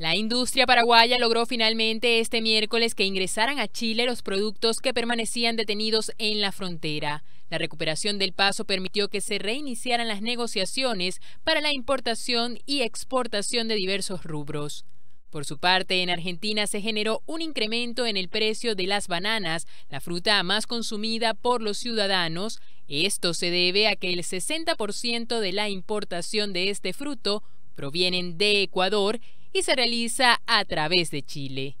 La industria paraguaya logró finalmente este miércoles que ingresaran a Chile los productos que permanecían detenidos en la frontera. La recuperación del paso permitió que se reiniciaran las negociaciones para la importación y exportación de diversos rubros. Por su parte, en Argentina se generó un incremento en el precio de las bananas, la fruta más consumida por los ciudadanos. Esto se debe a que el 60% de la importación de este fruto provienen de Ecuador y se realiza a través de Chile.